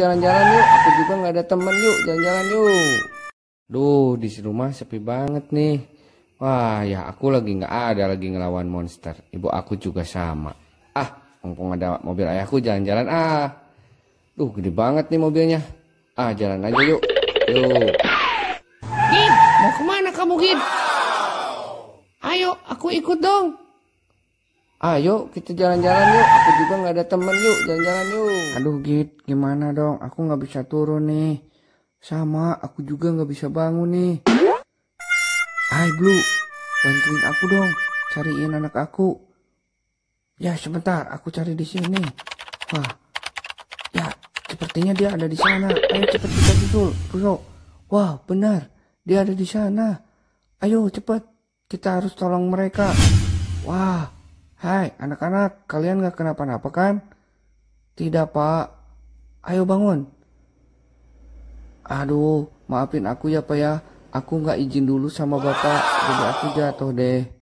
Jalan-jalan yuk, aku juga nggak ada temen yuk, jalan-jalan yuk. Duh, di rumah sepi banget nih. Wah, ya aku lagi nggak ada lagi ngelawan monster. Ibu aku juga sama. Ah, mumpung ada mobil ayahku jalan-jalan ah. Duh, gede banget nih mobilnya. Ah, jalan aja yuk. Yuk. Gib, mau kemana kamu Gib? Ayo, aku ikut dong. Ayo kita jalan-jalan yuk, aku juga nggak ada temen yuk, jalan-jalan yuk. Aduh Git, gimana dong? Aku nggak bisa turun nih. Sama, aku juga nggak bisa bangun nih. Hai Blue, bantuin aku dong, cariin anak aku. Ya sebentar, aku cari di sini. Wah, ya sepertinya dia ada di sana. Ayo cepet kita susul, Bro. Wah benar, dia ada di sana. Ayo cepet, kita harus tolong mereka. Wah. Hai, anak-anak, kalian gak kenapa-napa kan? Tidak, Pak. Ayo bangun. Aduh, maafin aku ya, Pak ya. Aku gak izin dulu sama Bapak, jadi aku jatuh deh.